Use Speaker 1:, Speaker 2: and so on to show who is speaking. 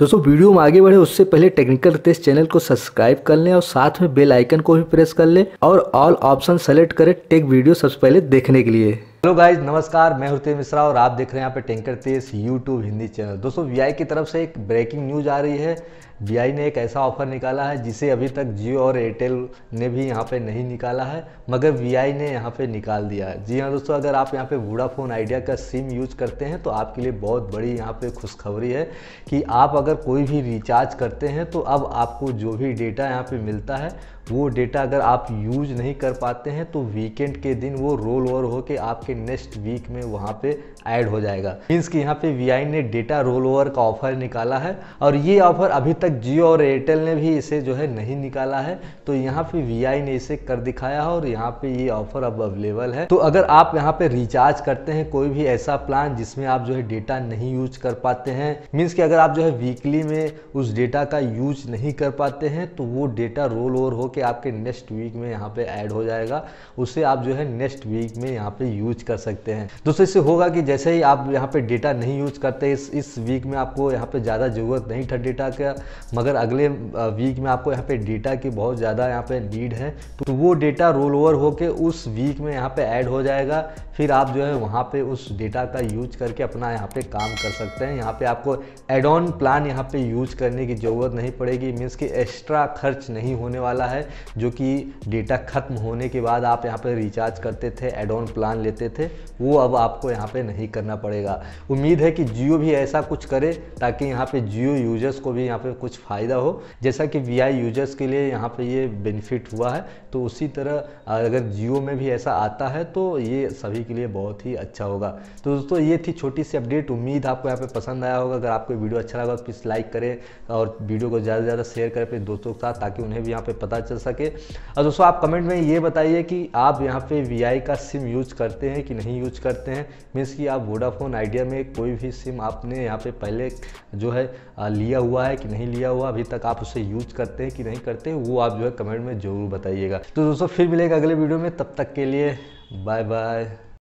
Speaker 1: दोस्तों वीडियो में आगे बढ़े उससे पहले टेक्निकल रितेश चैनल को सब्सक्राइब कर लें और साथ में बेल आइकन को भी प्रेस कर लें और ऑल ऑप्शन सेलेक्ट करें टेक वीडियो सबसे पहले देखने के लिए हेलो गाइज नमस्कार मैं हृतिक मिश्रा और आप देख रहे हैं यहाँ पे टेंकर तेज यूट्यूब हिंदी चैनल दोस्तों वीआई की तरफ से एक ब्रेकिंग न्यूज आ रही है वी ने एक ऐसा ऑफ़र निकाला है जिसे अभी तक जियो और एयरटेल ने भी यहाँ पे नहीं निकाला है मगर वी ने यहाँ पे निकाल दिया है जी हाँ दोस्तों अगर आप यहाँ पे वोडाफोन आइडिया का सिम यूज करते हैं तो आपके लिए बहुत बड़ी यहाँ पे खुशखबरी है कि आप अगर कोई भी रिचार्ज करते हैं तो अब आपको जो भी डेटा यहाँ पर मिलता है वो डेटा अगर आप यूज नहीं कर पाते हैं तो वीकेंड के दिन वो रोल ओवर होकर आपके नेक्स्ट वीक में वहाँ पे ऐड हो जाएगा मीन्स कि यहाँ पे वी ने डेटा रोल ओवर का ऑफर निकाला है और ये ऑफर अभी तक तक जियो और एयरटेल ने भी इसे जो है नहीं निकाला है तो यहाँ पे वी ने इसे कर दिखाया है और यहाँ पे ये ऑफर अब अवेलेबल है तो अगर आप यहाँ पे रिचार्ज करते हैं कोई भी ऐसा प्लान जिसमें आप जो है डेटा नहीं यूज कर पाते हैं मीन्स कि अगर आप जो है वीकली में उस डेटा का यूज नहीं कर पाते हैं तो वो डेटा रोल ओवर होकर आपके नेक्स्ट वीक में यहाँ पे ऐड हो जाएगा उसे आप जो है नेक्स्ट वीक में यहाँ पे यूज कर सकते हैं दोस्तों इससे होगा कि जैसे ही आप यहाँ पे डेटा नहीं यूज करते इस इस वीक में आपको यहाँ पे ज़्यादा ज़रूरत नहीं था डेटा का मगर अगले वीक में आपको यहाँ पे डेटा की बहुत ज़्यादा यहाँ पे नीड है तो वो डेटा रोल ओवर होकर उस वीक में यहाँ पे ऐड हो जाएगा फिर आप जो है वहाँ पे उस डेटा का यूज करके अपना यहाँ पे काम कर सकते हैं यहाँ पे आपको एड ऑन प्लान यहाँ पे यूज करने की ज़रूरत नहीं पड़ेगी मीन्स कि एक्स्ट्रा खर्च नहीं होने वाला है जो कि डेटा ख़त्म होने के बाद आप यहाँ पर रिचार्ज करते थे एड ऑन प्लान लेते थे वो अब आपको यहाँ पर नहीं करना पड़ेगा उम्मीद है कि जियो भी ऐसा कुछ करे ताकि यहाँ पर जियो यूजर्स को भी यहाँ पर कुछ कुछ फ़ायदा हो जैसा कि वी आई यूजर्स के लिए यहाँ पे ये बेनिफिट हुआ है तो उसी तरह अगर जियो में भी ऐसा आता है तो ये सभी के लिए बहुत ही अच्छा होगा तो दोस्तों ये थी छोटी सी अपडेट उम्मीद आपको यहाँ पे पसंद आया होगा अगर आपको वीडियो अच्छा लगा तो प्लीज़ लाइक करें और वीडियो को ज़्यादा से ज़्यादा शेयर करें अपने दोस्तों के साथ ताकि उन्हें भी यहाँ पर पता चल सके और दोस्तों आप कमेंट में ये बताइए कि आप यहाँ पर वी का सिम यूज करते हैं कि नहीं यूज करते हैं मीन्स कि आप वोडाफोन आइडिया में कोई भी सिम आपने यहाँ पर पहले जो है लिया हुआ है कि नहीं लिया लिया हुआ अभी तक आप उसे यूज करते हैं कि नहीं करते वो आप जो है कमेंट में ज़रूर बताइएगा तो दोस्तों फिर मिलेगा अगले वीडियो में तब तक के लिए बाय बाय